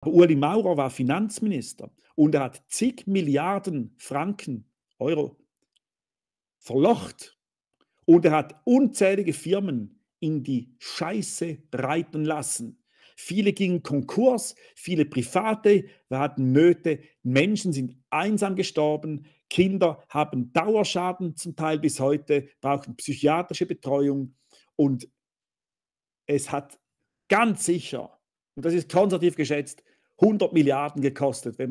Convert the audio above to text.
Aber Ueli Maurer war Finanzminister und er hat zig Milliarden Franken, Euro, verlocht. Und er hat unzählige Firmen in die Scheiße reiten lassen. Viele gingen Konkurs, viele Private hatten Nöte, Menschen sind einsam gestorben, Kinder haben Dauerschaden zum Teil bis heute, brauchen psychiatrische Betreuung. Und es hat ganz sicher, und das ist konservativ geschätzt, 100 Milliarden gekostet, wenn